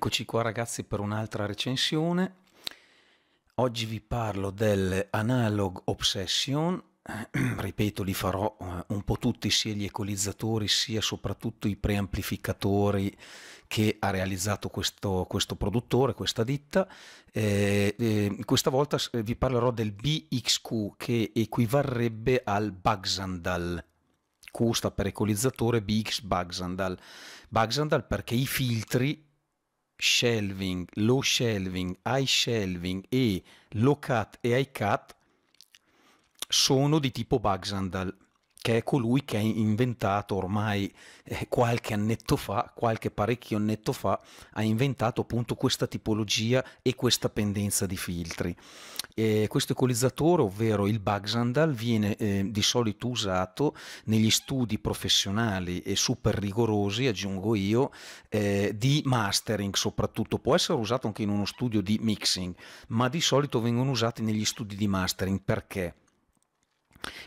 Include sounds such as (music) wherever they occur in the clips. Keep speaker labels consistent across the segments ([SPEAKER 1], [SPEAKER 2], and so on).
[SPEAKER 1] Eccoci qua ragazzi per un'altra recensione. Oggi vi parlo del Analog Obsession, (clears throat) ripeto li farò eh, un po' tutti sia gli equalizzatori sia soprattutto i preamplificatori che ha realizzato questo, questo produttore, questa ditta. Eh, eh, questa volta vi parlerò del BXQ che equivarrebbe al Bugsandal. Q sta per equalizzatore, BX Bugsandal. Baxandal perché i filtri shelving, low shelving, high shelving e low cut e high cut sono di tipo bug sandal che è colui che ha inventato ormai eh, qualche annetto fa, qualche parecchio annetto fa, ha inventato appunto questa tipologia e questa pendenza di filtri. Eh, questo equalizzatore, ovvero il Bugsandal, viene eh, di solito usato negli studi professionali e super rigorosi, aggiungo io, eh, di mastering soprattutto, può essere usato anche in uno studio di mixing, ma di solito vengono usati negli studi di mastering perché?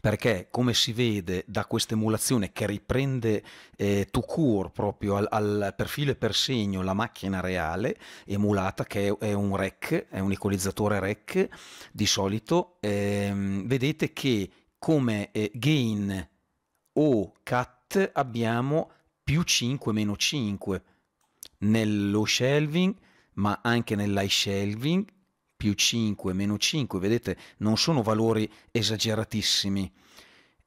[SPEAKER 1] perché come si vede da questa emulazione che riprende eh, to cure proprio al, al perfilo e per segno la macchina reale emulata che è, è un REC, è un equalizzatore REC di solito, ehm, vedete che come eh, gain o cut abbiamo più 5 meno 5 nello shelving ma anche nell'high shelving più 5, meno 5, vedete, non sono valori esageratissimi.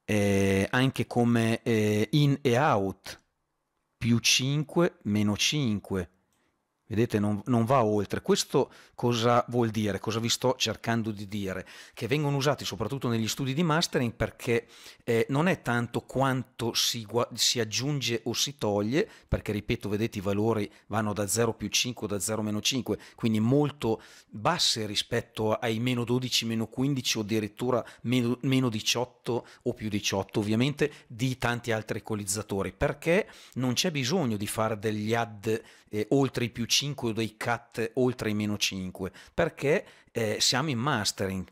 [SPEAKER 1] Eh, anche come eh, in e out, più 5, meno 5, Vedete, non, non, va oltre. Questo cosa vuol dire? Cosa vi sto cercando di dire? Che vengono usati soprattutto negli studi di mastering perché eh, non è tanto quanto si, si, aggiunge o si toglie, perché ripeto, vedete i valori vanno da 0 più 5 da 0 meno 5, quindi molto basse rispetto ai meno 12, meno 15 o addirittura meno, meno 18 o più 18 ovviamente di tanti altri equalizzatori, perché non c'è bisogno di fare degli add eh, oltre i più 5 o dei cut oltre i meno 5, perché eh, siamo in mastering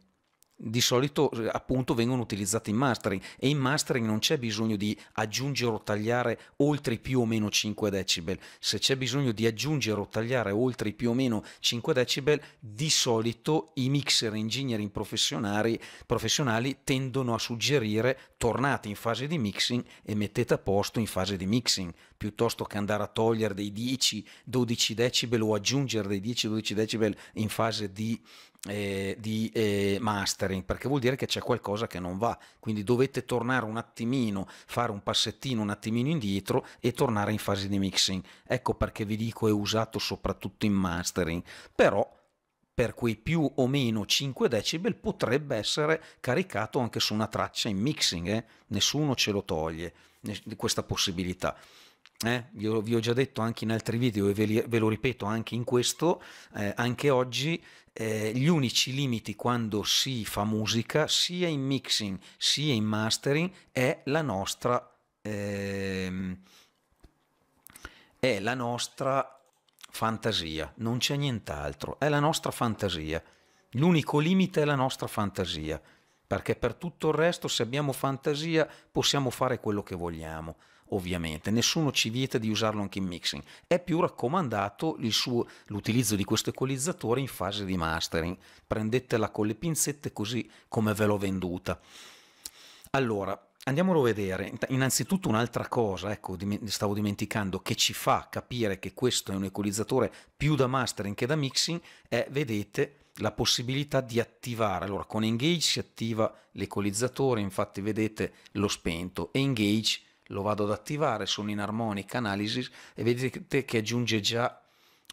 [SPEAKER 1] di solito eh, appunto vengono utilizzate in mastering e in mastering non c'è bisogno di aggiungere o tagliare oltre più o meno 5 decibel se c'è bisogno di aggiungere o tagliare oltre più o meno 5 decibel di solito i mixer engineering professionali, professionali tendono a suggerire tornate in fase di mixing e mettete a posto in fase di mixing piuttosto che andare a togliere dei 10-12 decibel o aggiungere dei 10-12 decibel in fase di eh, di eh, mastering, perché vuol dire che c'è qualcosa che non va, quindi dovete tornare un attimino, fare un passettino un attimino indietro e tornare in fase di mixing. Ecco perché vi dico è usato soprattutto in mastering, però per quei più o meno 5 decibel potrebbe essere caricato anche su una traccia in mixing, eh? nessuno ce lo toglie questa possibilità eh, vi, ho, vi, ho, già detto anche in altri video e ve, li, ve lo ripeto anche in questo, eh, anche oggi eh, gli unici limiti quando si fa musica, sia in mixing sia in mastering, è la nostra... Ehm, è la nostra fantasia, non c'è nient'altro, è la nostra fantasia. L'unico limite è la nostra fantasia, perché per tutto il resto se abbiamo fantasia possiamo fare quello che vogliamo ovviamente, nessuno ci vieta di usarlo anche in mixing, è più raccomandato suo, l'utilizzo di questo equalizzatore in fase di mastering, prendetela con le pinzette così come ve l'ho venduta. Allora, andiamolo a vedere. Innanzitutto un'altra cosa, ecco, stavo dimenticando, che ci fa capire che questo è un equalizzatore più da mastering che da mixing, è, vedete, la possibilità di attivare. Allora, con engage si attiva l'equalizzatore, infatti vedete l'ho spento, e engage lo vado ad attivare, sono in armonica analysis e vedete che aggiunge già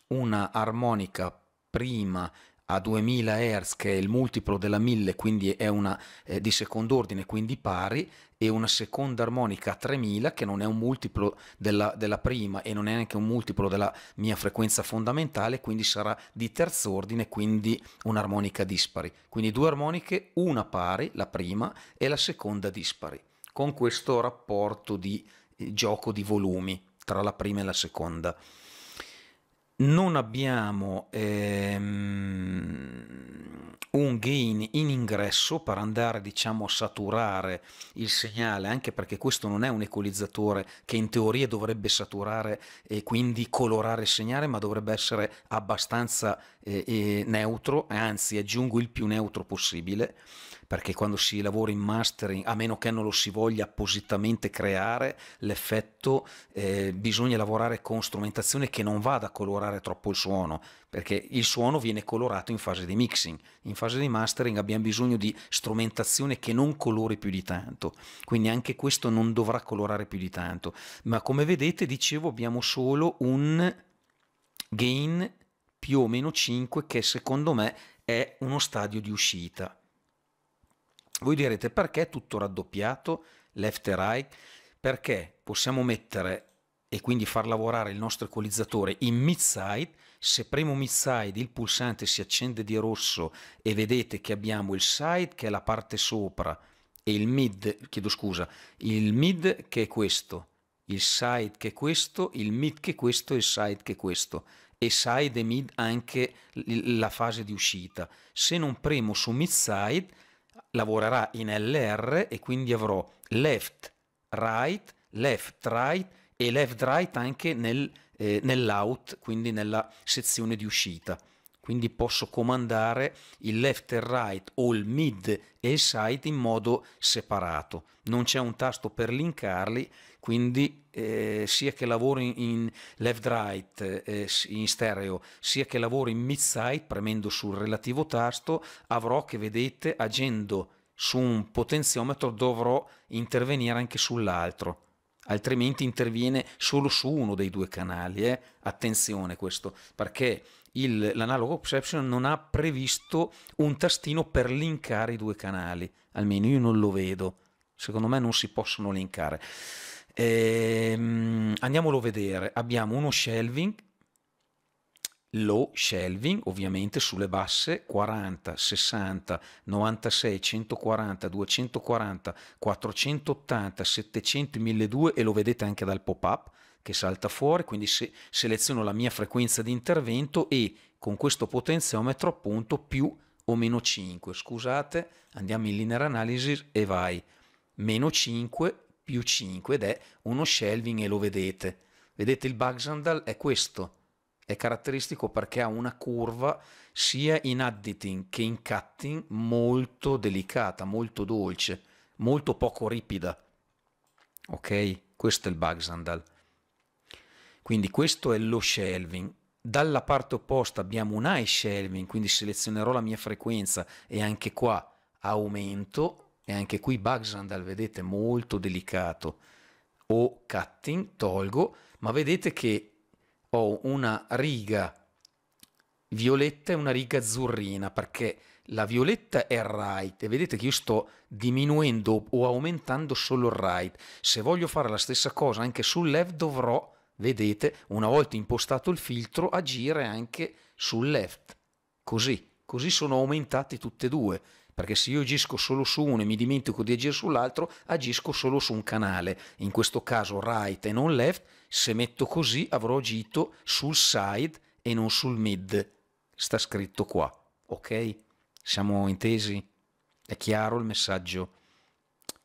[SPEAKER 1] una armonica prima a 2000 Hz che è il multiplo della 1000 quindi è una eh, di secondo ordine quindi pari e una seconda armonica a 3000 che non è un multiplo della, della prima e non è neanche un multiplo della mia frequenza fondamentale quindi sarà di terzo ordine quindi un'armonica dispari quindi due armoniche una pari la prima e la seconda dispari con questo rapporto di eh, gioco di volumi tra la prima e la seconda. Non abbiamo ehm, un gain in ingresso per andare diciamo, a saturare il segnale, anche perché questo non è un equalizzatore che in teoria dovrebbe saturare e quindi colorare il segnale, ma dovrebbe essere abbastanza eh, eh neutro, anzi aggiungo il più neutro possibile perché quando si lavora in mastering, a meno che non lo si voglia appositamente creare, l'effetto eh, bisogna lavorare con strumentazione che non vada a colorare troppo il suono, perché il suono viene colorato in fase di mixing, in fase di mastering abbiamo bisogno di strumentazione che non colori più di tanto, quindi anche questo non dovrà colorare più di tanto, ma come vedete dicevo abbiamo solo un gain più o meno 5 che secondo me è uno stadio di uscita voi direte perché è tutto raddoppiato, left e right? Perché possiamo mettere e quindi far lavorare il nostro equalizzatore in mid-side, se premo mid-side il pulsante si accende di rosso e vedete che abbiamo il side che è la parte sopra e il mid, chiedo scusa, il mid che è questo, il side che è questo, il mid che è questo e il side che è questo e side e mid anche la fase di uscita. Se non premo su mid side lavorerà in LR e quindi avrò left, right, left, right e left, right anche nel, eh, nell'out, quindi nella sezione di uscita quindi posso comandare il left e right o il mid e il side in modo separato. Non c'è un tasto per linkarli, quindi eh, sia che lavoro in, in left right eh, in stereo, sia che lavoro in mid side premendo sul relativo tasto, avrò che vedete agendo su un potenziometro dovrò intervenire anche sull'altro altrimenti interviene solo su uno dei due canali. Eh? Attenzione questo, perché il, l'analogo Opception non ha previsto un tastino per linkare i due canali, almeno io non lo vedo, secondo me non si possono linkare. Ehm, andiamolo a vedere, abbiamo uno shelving, low shelving ovviamente sulle basse 40, 60, 96, 140, 240, 480, 700, 1200 e lo vedete anche dal pop-up che salta fuori, quindi se seleziono la mia frequenza di intervento e con questo potenziometro appunto più o meno 5, scusate, andiamo in linear analysis e vai, meno 5 più 5 ed è uno shelving e lo vedete. Vedete il bug sandal è questo, è caratteristico perché ha una curva sia in additing che in cutting molto delicata, molto dolce, molto poco ripida. Ok? Questo è il bug sandal. Quindi questo è lo shelving. Dalla parte opposta abbiamo un high shelving, quindi selezionerò la mia frequenza e anche qua aumento e anche qui bug sandal, vedete, molto delicato. O cutting, tolgo, ma vedete che ho una riga violetta e una riga azzurrina perché la violetta è right e vedete che io sto diminuendo o aumentando solo il right se voglio fare la stessa cosa anche sul left dovrò vedete, una volta impostato il filtro, agire anche sul left, così, così sono aumentati tutte e due, perché se io agisco solo su uno e mi dimentico di agire sull'altro, agisco solo su un canale, in questo caso right e non left, se metto così avrò agito sul side e non sul mid, sta scritto qua, ok? Siamo intesi? È chiaro il messaggio?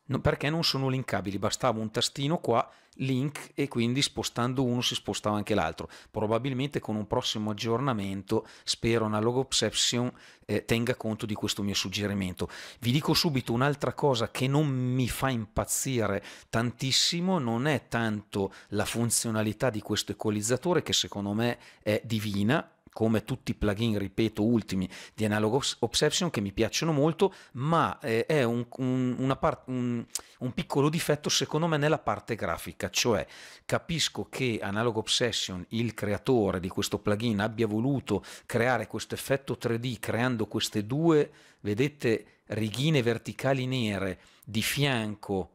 [SPEAKER 1] No, perché non sono linkabili, bastava un tastino qua link e quindi spostando uno si spostava anche l'altro. Probabilmente con un prossimo aggiornamento spero Analog Obsession eh, tenga conto di questo mio suggerimento. Vi dico subito un'altra cosa che non mi fa impazzire tantissimo, non è tanto la funzionalità di questo equalizzatore che secondo me è divina, come tutti i plugin, ripeto, ultimi di Analog Obsession che mi piacciono molto, ma eh, è un, un, part, un, un, piccolo difetto secondo me nella parte grafica, cioè capisco che Analog Obsession, il creatore di questo plugin, abbia voluto creare questo effetto 3D creando queste due, vedete, righine verticali nere di fianco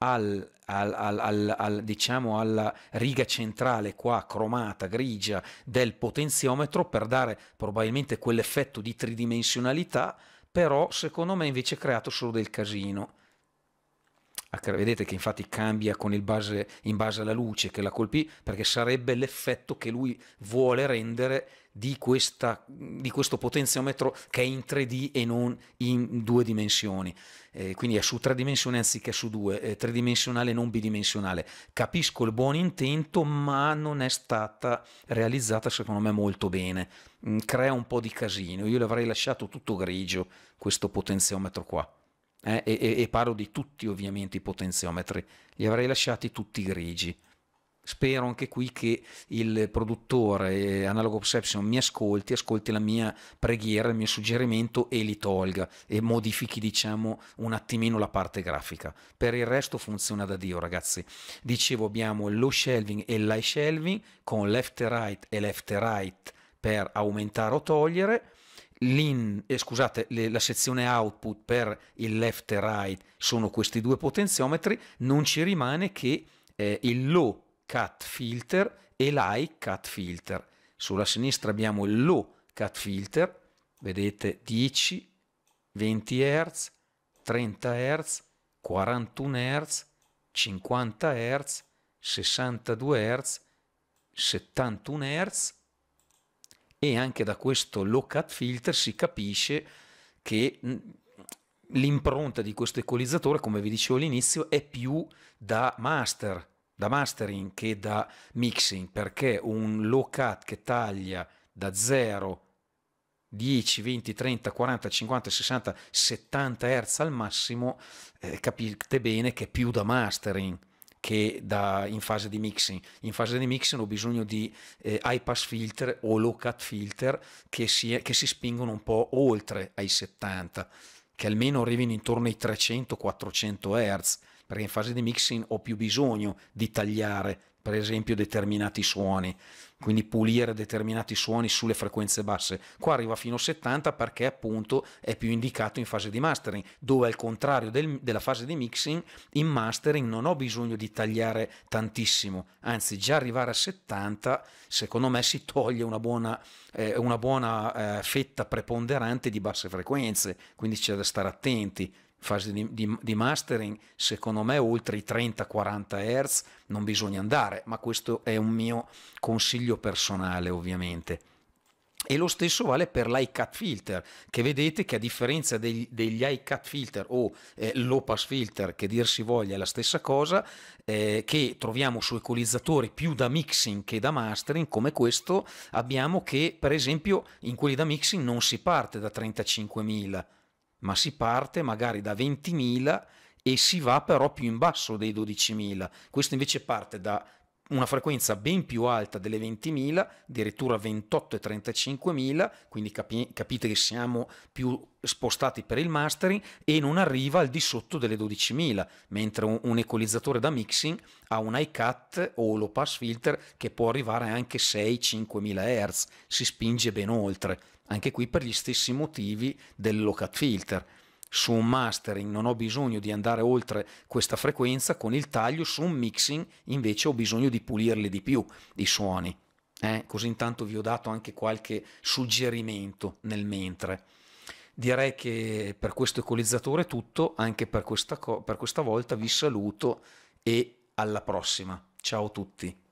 [SPEAKER 1] al, al, al, al, diciamo alla riga centrale qua cromata, grigia del potenziometro per dare probabilmente quell'effetto di tridimensionalità, però secondo me invece ha creato solo del casino vedete che infatti cambia base, in base alla luce che la colpì, perché sarebbe l'effetto che lui vuole rendere di, questa, di, questo potenziometro che è in 3D e non in due dimensioni. Eh, quindi è su tre dimensioni anziché su due, eh, tridimensionale e non bidimensionale. Capisco il buon intento, ma non è stata realizzata secondo me molto bene. Mm, crea un po' di casino. Io l'avrei lasciato tutto grigio questo potenziometro qua eh, e, e parlo di tutti ovviamente i potenziometri, li avrei lasciati tutti grigi. Spero anche qui che il produttore eh, Analogo Perception mi ascolti, ascolti la mia preghiera, il mio suggerimento e li tolga e modifichi diciamo un attimino la parte grafica. Per il resto funziona da Dio ragazzi. Dicevo abbiamo lo shelving e l'high shelving con left e right e left e right per aumentare o togliere eh, scusate, le, la sezione output per il left e right sono questi due potenziometri, non ci rimane che eh, il low cut filter e l'high cut filter. Sulla sinistra abbiamo il low cut filter, vedete 10, 20 Hz, 30 Hz, 41 Hz, 50 Hz, 62 Hz, 71 Hz e anche da questo locat filter si capisce che mm, l'impronta di questo equalizzatore, come vi dicevo all'inizio, è più da master, da mastering che da mixing, perché un low cut che taglia da 0 10, 20, 30, 40, 50, 60, 70 Hz al massimo, eh, capite bene che è più da mastering che da, in fase di mixing. In fase di mixing ho bisogno di eh, pass filter o low cut filter che si, che si spingono un po' oltre ai 70, che almeno arrivino intorno ai 300-400 Hz, perché in fase di mixing ho più bisogno di tagliare, per esempio, determinati suoni quindi pulire determinati suoni sulle frequenze basse. Qua arriva fino a 70 perché appunto è più indicato in fase di mastering, dove al contrario del, della fase di mixing, in mastering non ho bisogno di tagliare tantissimo, anzi già arrivare a 70 secondo me si toglie una buona, eh, una buona eh, fetta preponderante di basse frequenze, quindi c'è da stare attenti fase di, di, di, mastering, secondo me oltre i 30-40 Hz non bisogna andare, ma questo è un mio consiglio personale ovviamente. E lo stesso vale per l'iCat filter, che vedete che a differenza degli, degli iCat filter o eh, low filter, che dir si voglia è la stessa cosa, eh, che troviamo su equalizzatori più da mixing che da mastering, come questo, abbiamo che per esempio in quelli da mixing non si parte da 35.000 ma si parte magari da 20.000 e si va però più in basso dei 12.000. Questo invece parte da una frequenza ben più alta delle 20.000, addirittura 28 e 35.000, quindi capi capite che siamo più spostati per il mastering e non arriva al di sotto delle 12.000, mentre un, un, equalizzatore da mixing ha un high cut o low pass filter che può arrivare anche 6-5.000 Hz, si spinge ben oltre anche qui per gli stessi motivi del locat filter. Su un mastering non ho bisogno di andare oltre questa frequenza, con il taglio su un mixing invece ho bisogno di pulirli di più i suoni. Eh? Così intanto vi ho dato anche qualche suggerimento nel mentre. Direi che per questo equalizzatore è tutto, anche per questa, per questa volta vi saluto e alla prossima. Ciao a tutti.